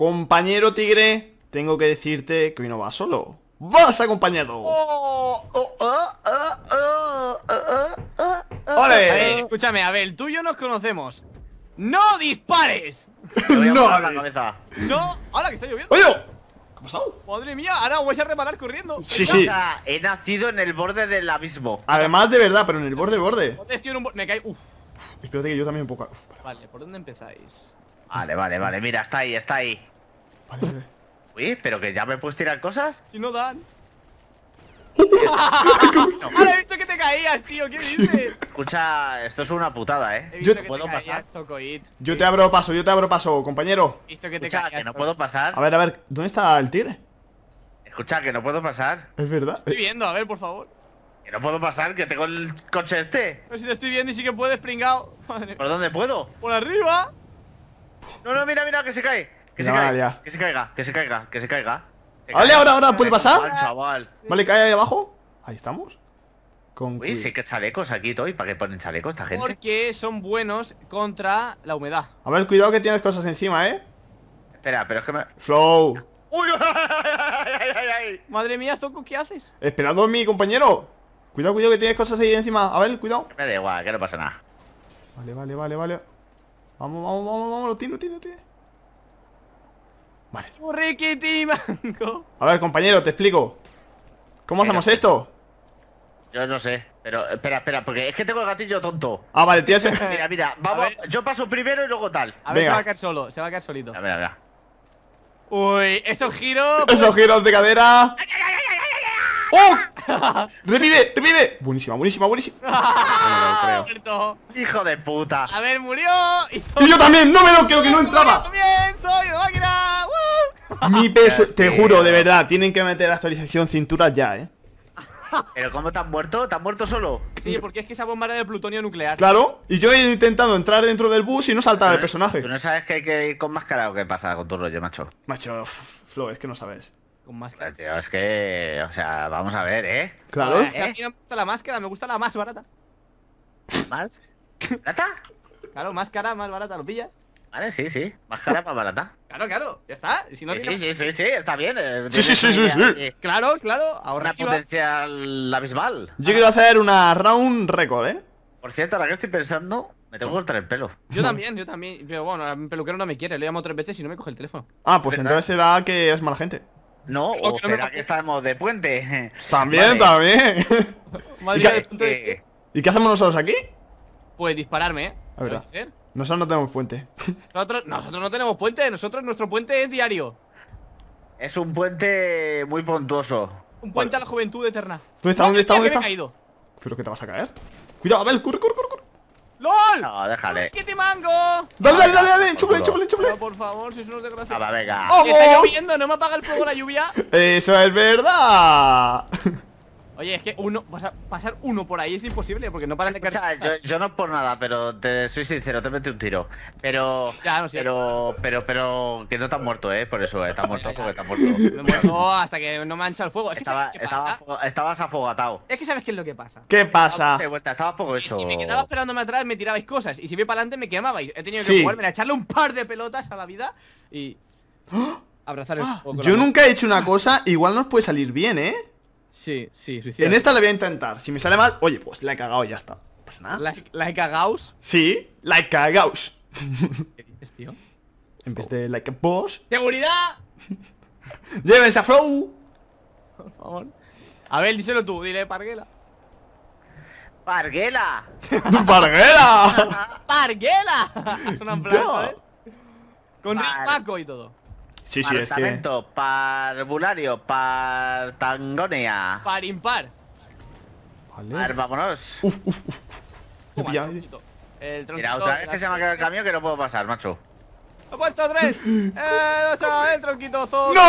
Compañero tigre, tengo que decirte que hoy no vas solo. ¡Vas acompañado! ¡Ole! escúchame, a ver, tú y yo nos conocemos. ¡No dispares! no la cabeza. No, ahora que está lloviendo. ¡Oye! ¿Qué ha pasado? Madre mía, ahora voy a reparar corriendo. Sí, sí. O sea, he nacido en el borde del abismo. Además, de verdad, pero en el borde, borde. un Me caí. Uf. Espérate que yo también un poco. vale, ¿por dónde empezáis? Vale, vale, vale. Mira, está ahí, está ahí. Vale, Uy, pero que ya me puedes tirar cosas. Si no dan. Ahora he visto que te caías, tío, ¿qué dices? Escucha, esto es una putada, eh. yo puedo pasar. yo te abro paso, yo te abro paso, compañero. que te Escucha, que no puedo pasar. A ver, a ver, ¿dónde está el tir? Escucha, que no puedo pasar. Es verdad. Estoy viendo, a ver, por favor. Que no puedo pasar, que tengo el coche este. Pero si te estoy viendo y sí que puedes, pringao. ¿Por dónde puedo? Por arriba. No, no, mira, mira, que se cae. Que se, caiga, que se caiga, que se caiga, Vale, ahora, ahora, ¿puede pasar? chaval. Vale, cae ahí abajo. Ahí estamos. Con Uy, sí que chalecos aquí, Toy. ¿Para qué ponen chalecos esta gente? Porque son buenos contra la humedad. A ver, cuidado que tienes cosas encima, ¿eh? Espera, pero es que me... Flow. ¡Uy! Madre mía, Zoku, ¿qué haces? Esperando a mi compañero. Cuidado, cuidado que tienes cosas ahí encima. A ver, cuidado. Me da igual, que no pasa nada. Vale, vale, vale, vale. Vamos, vamos, vamos, vamos. Lo tiro, lo tiro, lo tiro. Vale. ¡Oh, a ver, compañero, te explico. ¿Cómo hacemos esto? Yo no sé, pero espera, espera, porque es que tengo el gatillo tonto. Ah, vale, tienes Mira, mira, vamos, yo paso primero y luego tal. A ver, se va a caer solo, se va a caer solito. A ver, a ver. Uy, esos giros... Pues. Esos giros de cadera... ¡Oh! ¡Revive! ¡Revive! Buenísima, buenísima, buenísima. Hijo de puta. A ver, murió. Y, yo también, no me lo creo que no entraba. Mi peso, te juro, de verdad, tienen que meter actualización cintura ya, eh. ¿Pero cómo te muerto? ¿Te muerto solo? Sí, porque es que esa bomba de plutonio nuclear. Claro, y yo he intentado entrar dentro del bus y no saltar el personaje. ¿Tú no sabes que hay que ir con máscara o qué pasa con tu rollo, macho? Macho, Flo, es que no sabes. Con máscara. Tío, es que, o sea, vamos a ver, ¿eh? Claro. a mí me gusta la máscara, me gusta la más barata. ¿Más? ¿Barata? Claro, máscara, más barata, ¿lo pillas? Vale, sí, sí. Más cara para barata. Claro, claro, ya está. sí, sí, sí, sí, está bien. sí, sí, sí, sí, sí. Claro, claro. Ahorra potencial abismal. Yo quiero hacer una round récord, ¿eh? Por cierto, ahora que estoy pensando, me tengo que cortar el pelo. Yo también, yo también. Pero bueno, el peluquero no me quiere, le llamo tres veces y no me coge el teléfono. Ah, pues entonces será que es mala gente. No, o, que será que estamos de puente. También, también. ¿Y, qué, hacemos nosotros aquí? Pues dispararme, ¿eh? A nosotros no tenemos puente. Nosotros, nosotros no tenemos puente, nosotros nuestro puente es diario. Es un puente muy pontuoso. Un puente a la juventud eterna. ¿Dónde está? ¿Dónde está? ¿Dónde está? Caído. Creo que te vas a caer. Cuidado, Abel, corre, corre, corre, ¡LOL! No, déjale. ¡Es te mango! Dale, dale, dale, dale, enchúfale, enchúfale, por favor, ¡Si sois unos desgraciados. Ah, venga. está lloviendo, no me apaga el fuego la lluvia. Eso es verdad. Oye, es que uno, pasar uno por ahí es imposible porque no paran de caer. O sea, yo, no por nada, pero te soy sincero, te metí un tiro. Pero, pero, pero, pero, que no te muerto, eh, por eso, eh, estás muerto porque estás muerto. hasta que no me mancha el fuego. Es estabas afogatado. Es que sabes qué es lo que pasa. ¿Qué pasa? Vuelta, estabas poco hecho. si me quedaba esperándome atrás, me tirabais cosas. Y si voy para adelante, me quemabais. He tenido que volver a echarle un par de pelotas a la vida y. ¡Ah! Abrazar el ah, Yo nunca he hecho una cosa, igual nos puede salir bien, eh. Sí, sí, En esta le voy a intentar. Si me sale mal, oye, pues la he cagado y ya está. No pasa nada. ¿La, he cagado? Sí, la he cagado. ¿Qué dices, tío? En vez de like a boss. ¡Seguridad! ¡Llévense a Flow! Por favor. A ver, díselo tú, dile Parguela. ¡Parguela! ¡Parguela! ¡Parguela! ¿eh? Con Rick Paco y todo. Sí, sí, es que... parvulario, par tangonea. Par impar. Vale. A ver, vámonos. Uf, uf, uf. el tronquito. Mira, otra vez que se me ha quedado el camión que no puedo pasar, macho. ¡He puesto tres! ¡Eh, el tronquitozo! ¡No!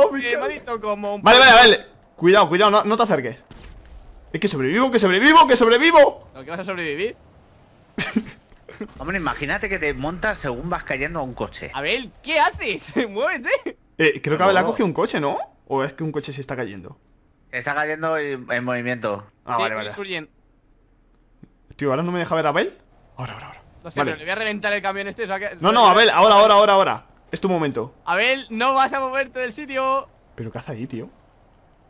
¡No! maldito como un... Vale, vale, vale. Cuidado, cuidado, no, te acerques. Es que sobrevivo, que sobrevivo, que sobrevivo. ¿Lo que vas a sobrevivir? Hombre, imagínate que te montas según vas cayendo a un coche. Abel, ¿qué haces? ¡Muévete! Eh, creo que Abel ha cogido un coche, ¿no? ¿O es que un coche se está cayendo? está cayendo en movimiento. Ah, sí, vale, vale. Tío, ¿ahora no me deja ver a Abel? Ahora, ahora, ahora. No sé, pero le voy a reventar el camión este. No, no, Abel, ahora, ahora, ahora, ahora. Es tu momento. Abel, no vas a moverte del sitio. ¿Pero qué hace ahí, tío?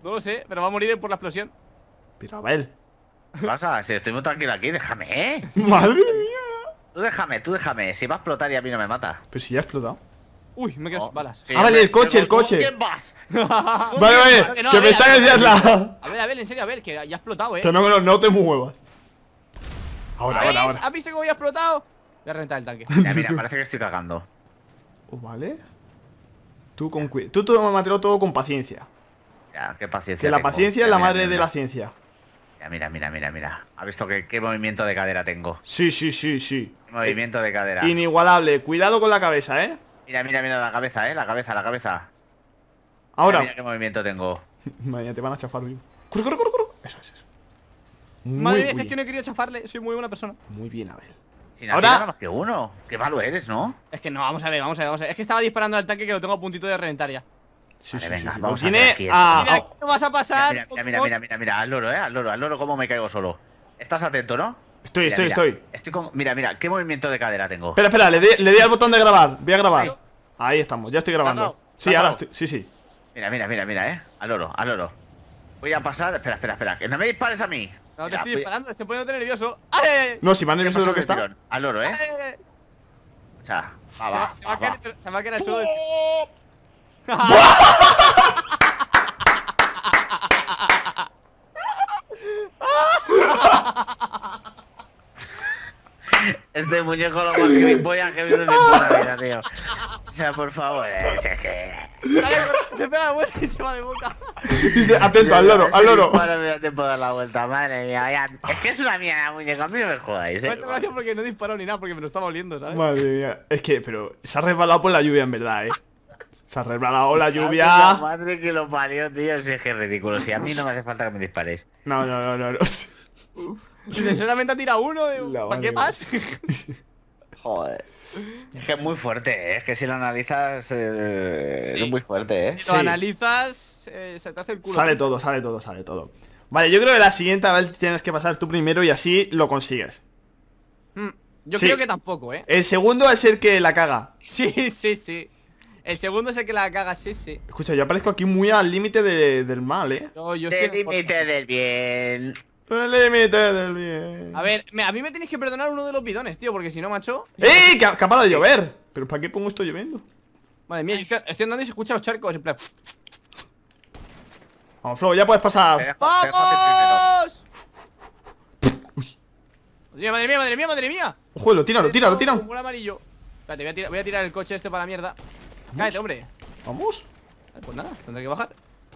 No lo sé, pero va a morir por la explosión. Pero Abel. ¿Qué pasa? Si estoy muy tranquilo aquí, déjame, ¿eh? Madre Tú déjame, tú déjame. Si va a explotar y a mí no me mata. Pero si ya ha explotado. Uy, me quedo oh, balas. ah, vale, el coche, el coche. ¿Quién vas? vale, vale, que, me que de que A ver, a ver, en serio, a ver, que ya ha explotado, eh. Que no, no te muevas. Ahora, ahora, ahora. ¿Has visto cómo voy a explotado? Voy a rentar el tanque. Mira, mira, parece que estoy cagando. Oh, vale. Tú con cuidado. Tú todo, todo con paciencia. Ya, qué paciencia. Que la paciencia es la madre de la ciencia. Mira, mira, mira, mira. ¿Ha visto que, qué movimiento de cadera tengo? Sí, sí, sí, sí. Movimiento de cadera. Inigualable. Cuidado con la cabeza, ¿eh? Mira, mira, mira la cabeza, ¿eh? La cabeza, la cabeza. Ahora. Mira, qué movimiento tengo. Madre te van a chafar, vivo. Eso es, eso. Madre es que no he querido chafarle. Soy muy buena persona. Muy bien, Abel. Sin Ahora que uno. Qué malo eres, ¿no? Es que no, vamos a ver, vamos a ver, vamos a ver. Es que estaba disparando al tanque que lo tengo a puntito de reventar ya. Sí, vale, venga, a A... Mira, vas a pasar. Mira, mira, mira, mira, mira, al loro, eh, al loro, al loro cómo me caigo solo. Estás atento, ¿no? Estoy, estoy, estoy. Estoy con... Mira, mira, qué movimiento de cadera tengo. Espera, espera, le di, al botón de grabar. Voy a grabar. Ahí estamos, ya estoy grabando. Sí, ahora estoy. Sí, sí. Mira, mira, mira, mira, eh. Al Loro, al Loro Voy a pasar. Espera, espera, espera. Que no me dispares a mí. No, te estoy disparando, estoy poniéndote nervioso. No, si más nervioso de lo que está. Al loro eh. O sea, va, va, se, va, se va a el suelo. Este muñeco lo más que polla que viene en mi puta vida, tío. O sea, por favor, eh, Se que... Se pega la vuelta y se va de boca. atento, al loro, al loro. me da dar la vuelta, madre mía. Es que es una mierda, muñeco, a mí no me jodáis, eh. Me gracias porque no disparado ni nada, porque me lo estaba oliendo, ¿sabes? Madre mía, es que, pero se ha resbalado por la lluvia en verdad, eh. Se arregla la ola, lluvia. madre que lo parió, tío. es que es ridículo. Si a mí no me hace falta que me dispares. No, no, no, no. no. solamente ha tirado uno. ¿Para qué más? Joder. Es que es muy fuerte, ¿eh? es que si lo analizas eh, es muy fuerte, ¿eh? Si lo analizas, eh, se te hace el culo. Sale todo, sale todo, sale todo. Vale, yo creo que la siguiente vez tienes que pasar tú primero y así lo consigues. Mm, yo creo que tampoco, ¿eh? El segundo es el que la caga. Sí, sí, sí. El segundo es el que la cagas ese. Escucha, yo aparezco aquí muy al límite del mal, ¿eh? No, yo el límite del bien. El límite del bien. A ver, a mí me tienes que perdonar uno de los bidones, tío, porque si no, macho... ¡Ey! Que ha de llover. ¿Pero para qué pongo esto lloviendo? Madre mía, yo estoy, andando y se escuchan los charcos, en plan... Vamos, Flo, ya puedes pasar. ¡Vamos! Uy. Madre mía, madre mía, madre mía, madre mía. Ojo, lo tíralo, tíralo, tíralo. Un amarillo. Espérate, voy a, voy a tirar el coche este para la mierda. Cállate, hombre. Vamos. Ah, pues nada, tendré que bajar.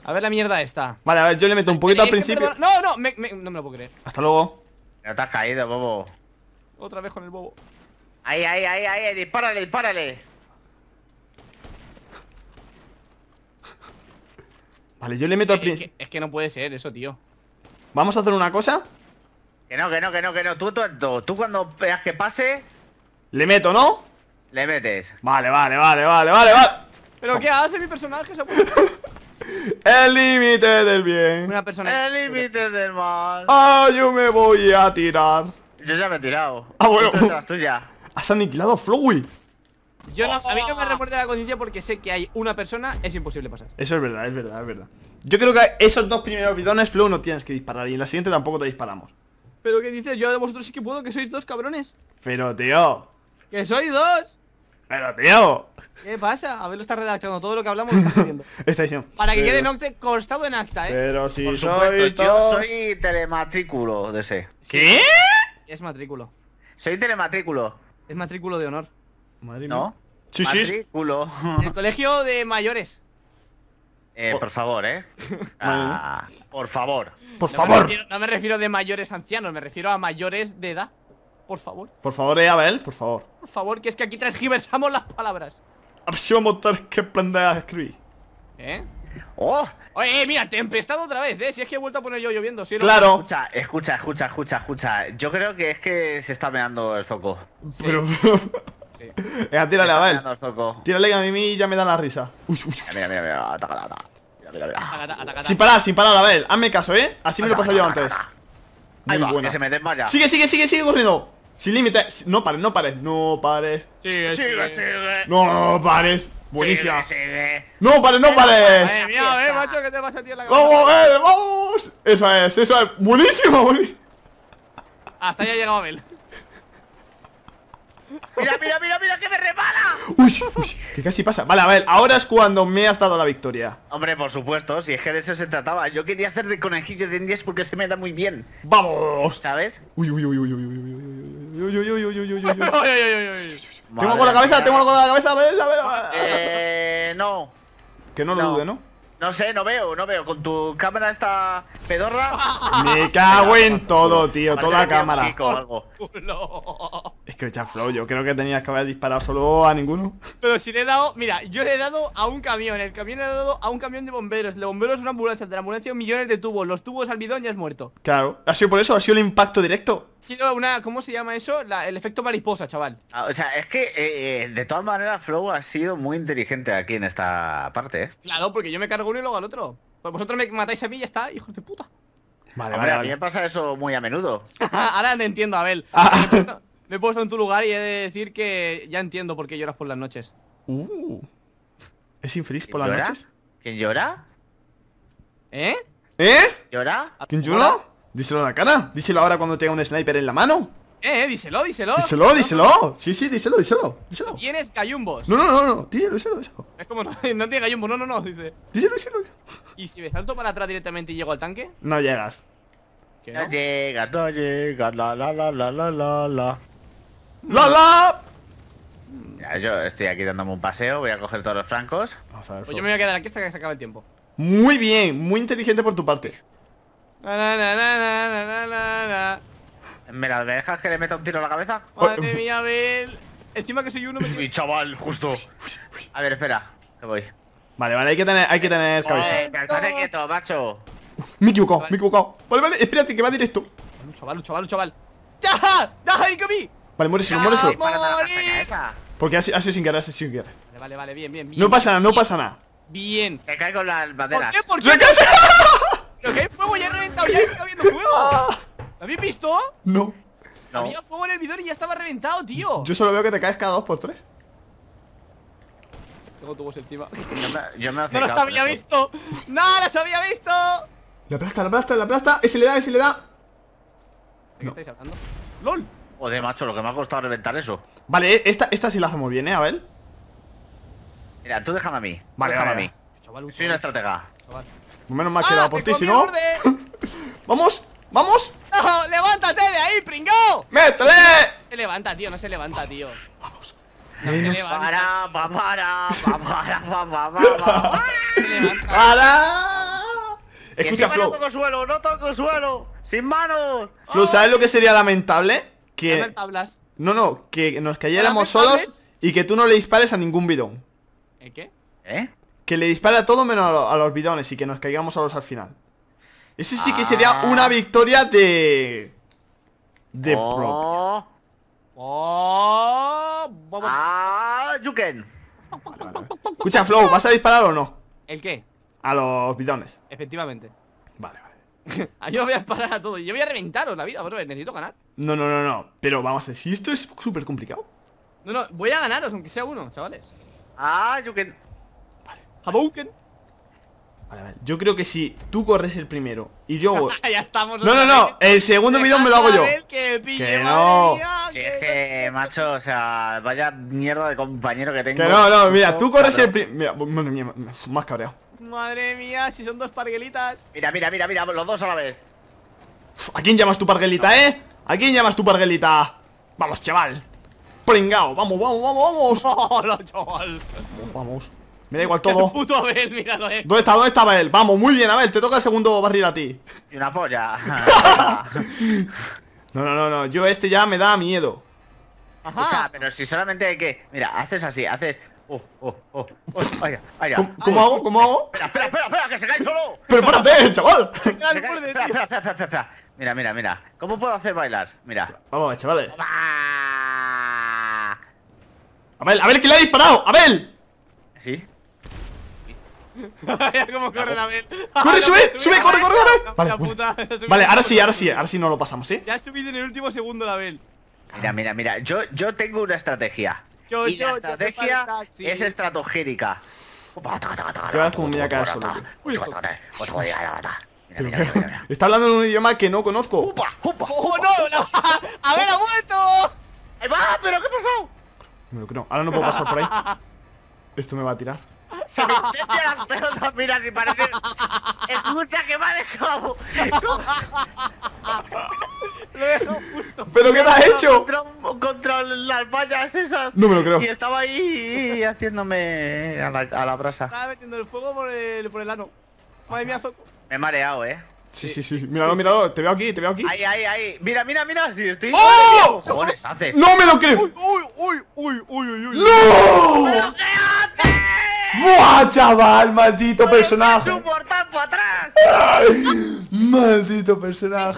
A ver la mierda esta. Vale, a ver, yo le meto un eh, poquito al eh, principio. No, no, me, no me lo puedo creer. Hasta luego. No te has caído, bobo. Otra vez con el bobo. Ahí, ahí, ahí, ahí, dispárale, dispárale. Vale, yo le meto al eh, principio. Es, que, no puede ser eso, tío. Vamos a hacer una cosa. Que no, que no, que no, que no. Tú, tú, tú cuando veas que pase. Le meto, ¿no? Le metes. Vale, vale, vale, vale, vale, vale. ¿Pero qué hace mi personaje? El límite del bien. Una persona. El límite del mal. Ah, yo me voy a tirar. Yo ya me he tirado. Ah, bueno. Has aniquilado a Flowey. Yo no, a mí no me oh. remuerde la conciencia porque sé que hay una persona, es imposible pasar. Eso es verdad, es verdad, es verdad. Yo creo que esos dos primeros bidones, Flow, no tienes que disparar y en la siguiente tampoco te disparamos. Pero que dices, yo de vosotros sí que puedo, que sois dos cabrones. Pero, tío. Que soy dos. Pero tío. ¿Qué pasa? A ver lo está redactando, todo lo que hablamos está diciendo. está Para que quede quede nombre constado en acta, ¿eh? Pero si soy yo soy telematrículo de ese. ¿Qué? Es matrículo. Soy telematrículo. Es matrículo de honor. Madre ¿No? Sí, sí. Matrículo. El colegio de mayores. Eh, por, favor, ¿eh? Ah, por favor. Por favor. no me refiero de mayores ancianos, me refiero a mayores de edad. Por favor. Por favor, eh, Abel, por favor. Por favor, que es que aquí transgiversamos las palabras. A ver si vamos a que escribir. ¿Eh? ¡Oh! Oye, eh, mira, tempestad otra vez, ¿eh? Si es que he vuelto a poner yo lloviendo, ¿sí? Claro. Escucha, escucha, escucha, escucha, escucha. Yo creo que es que se está meando el zoco. Sí. Pero... sí. Venga, tírale, a ver. Tírale a mí ya me da la risa. Uy, uy, uy. Mira, mira, mira, ataca. Mira, mira, mira. Sin parar, sin parar, Abel Hazme caso, ¿eh? Así me lo he pasado yo antes. Sigue, sigue, sigue, sigue corriendo. Sin límite No pares, no pares. No pares. Sigue, sigue, sigue. No pares. Buenísima. No pares, no pares. macho, te a Vamos, eh, vamos. Eso es, eso es. Buenísimo, buenísimo. Hasta ya ha llegado Abel. Mira, mira, mira, mira, que me repala Uy, uy, que casi pasa. Vale, a ver, ahora es cuando me has dado la victoria. Hombre, por supuesto, si es que de eso se trataba. Yo quería hacer de conejillo de indias porque se me da muy bien. ¡Vamos! ¿Sabes? uy, uy, uy, uy, uy, uy, uy. Tengo con la cabeza, tengo con la cabeza, Eh, no. Que no lo dude, ¿no? No sé, no veo, no veo. Con tu cámara está pedorra. Me cago en todo, tío. Toda la cámara. Es que ya flow, yo creo que tenías que haber disparado solo a ninguno. Pero si le he dado, mira, yo le he dado a un camión, el camión le he dado a un camión de bomberos, el de bomberos una ambulancia, de la ambulancia millones de tubos, los tubos al bidón ya es muerto. Claro, ha sido por eso, ha sido el impacto directo. Ha sido una, ¿cómo se llama eso? el efecto mariposa, chaval. Ah, o sea, es que eh, eh, de todas maneras Flow ha sido muy inteligente aquí en esta parte, ¿eh? Claro, porque yo me cargo uno y luego al otro. Pues vosotros me matáis a mí y ya está, hijos de puta. Vale, Hombre, vale, a mí me pasa eso muy a menudo. Ahora te entiendo, Abel. Ah. me he puesto en tu lugar y he de decir que ya entiendo por qué lloras por las noches. Uh. ¿Es infeliz por las noches? ¿Quién llora? ¿Eh? ¿Eh? ¿Llora? ¿Quién llora? Díselo a la cara. Díselo ahora cuando tenga un sniper en la mano. Eh, eh díselo, díselo. Díselo, díselo. Sí, sí, díselo, díselo. díselo. Tienes gallumbos. No, no, no, no. Díselo, díselo, díselo. Es como no, no tiene gallumbos, no, no, no. Dice. Díselo, díselo. ¿Y si me salto para atrás directamente y llego al tanque? No llegas. no? llega, no llega La, la, la, la, la, la, la. ¡La, Ya, yo estoy aquí dándome un paseo. Voy a coger todos los francos. Vamos a ver. Pues yo me voy a quedar aquí hasta que se acabe el tiempo. Muy bien, muy inteligente por tu parte. Na, na, na, ¿Me la dejas que le meta un tiro a la cabeza? Pues, Madre mía, Abel. Encima que soy uno me... Mi chaval, justo. A ver, espera. Que voy. Vale, vale, hay que tener, hay que tener cabeza. quieto, macho. Me he equivocado, me he equivocado. Vale, vale, espérate, que va directo. Un chaval, un chaval, un chaval. ¡Ya! ¡Ya, vi! Vale, muere solo, muere solo. Porque ha sido sin querer, ha sido sin querer. Vale, vale, bien, bien, bien. No pasa nada, no pasa nada. Bien. Te caigo las banderas. ¿Por qué? ¡Se cae! ¡Pero que hay fuego! ¡Ya he reventado! ¡Ya está fuego! ¿Lo habéis visto? No. Había fuego en el bidón y ya estaba reventado, tío. Yo solo veo que te caes cada dos por tres. Tengo tubos encima. Yo me, yo me no las había visto. ¡No las había visto! La aplasta, la aplasta, la aplasta. Ese le da, ese le da. qué estáis hablando? ¡Lol! Joder, macho, lo que me ha costado reventar eso. Vale, esta, esta sí la hacemos bien, ¿eh? A ver. Mira, tú déjame a mí. Vale, déjame a mí. Chaval, Soy una estratega. Chaval. Menos mal que quedado ¡Ah, por ti, si no. ¡Vamos! ¡Vamos! ¡No! ¡Levántate de ahí, pringao! ¡Métele! No se levanta, tío, no se levanta, tío. Vamos. No se levanta. Para, pa, para, pa, para, para, para. ¡Para! Escucha, Flo. No toco suelo, no toco suelo. ¡Sin manos! Flo, ¿sabes lo que sería lamentable? Que. No, no, que nos cayéramos solos y que tú no le dispares a ningún bidón. ¿Eh qué? ¿Eh? Que le dispare a todo menos a los bidones y que nos caigamos solos al final. Eso sí que sería ah. una victoria de... De oh. Prop. Oh, Ah, Juken. Escucha, Flow, ¿vas a disparar o no? ¿El qué? A los bidones. Efectivamente. Vale, vale. Ah, yo voy a disparar a todos Yo voy a reventaros la vida, vosotros. Necesito ganar. No, no, no, no. Pero vamos a ver, si esto es súper complicado. No, no, voy a ganaros, aunque sea uno, chavales. Ah, Juken. Vale. Hadouken. Vale, Yo creo que si tú corres el primero y yo ya estamos. No, no, no. El segundo bidón me lo hago yo. Que, no. si es que, macho, o sea, vaya mierda de compañero que tengo. Que no, no, mira, tú corres el primero. Mira, más cabreado. Madre mía, si son dos parguelitas. Mira, mira, mira, mira, los dos a la vez. ¿A quién llamas tu parguelita, eh? ¿A quién llamas tu parguelita? Vamos, chaval. Pringao, vamos, vamos, vamos, vamos. Vamos, vamos. Me da igual todo. Puto Abel, míralo, eh. ¿Dónde está? ¿Dónde está él? Vamos, muy bien, Abel. Te toca el segundo barril a ti. Y una polla. no, no, no, no. Yo este ya me da miedo. Ajá. Escucha, pero si solamente hay que. Mira, haces así, haces. Oh, oh, oh, oh, vaya, vaya. ¿Cómo, hago? ¿Cómo hago? Espera, espera, espera, espera, que se cae solo. Pero espérate, chaval. cae, Mira, mira, mira. ¿Cómo puedo hacer bailar? Mira. Vamos, chavales. Abel, Abel, ¿quién le ha disparado. Abel. ¿Sí? ¿Cómo corre la ¡Corre, sube! ¡Sube, corre, corre, corre! Vale, ahora sí, ahora sí, ahora sí no lo pasamos, ¿eh? Ya he subido en el último segundo la Bel Mira, mira, mira, yo, yo tengo una estrategia. Yo, y yo, la estrategia es solo. Está hablando en un idioma que no conozco. ¡Upa! ¡Upa! Oh, no! ¡A ver, ha vuelto! ¡Va! ¿Pero qué ha pasado? Me creo. Ahora no puedo pasar por ahí. Esto me va a tirar. Se me enseña las pelotas, mira, si parece... Escucha que me ha dejado. Lo he dejado justo. ¿Pero qué me has hecho? Contra, las vallas esas. No me lo creo. Y estaba ahí haciéndome a la, brasa. Estaba metiendo el fuego por el, ano. Madre mía, Zoco. Me he mareado, eh. Sí, sí, sí. Míralo, míralo. Te veo aquí, te veo aquí. Ahí, ahí, ahí. Mira, mira, mira. Si sí, estoy. ¡Oh! ¡No me lo creo! ¡Uy, uy, uy, uy, uy, uy! uy. ¡No! ¡Me lo creo! ¡Buah, chaval! ¡Maldito personaje! atrás! ¡Maldito personaje!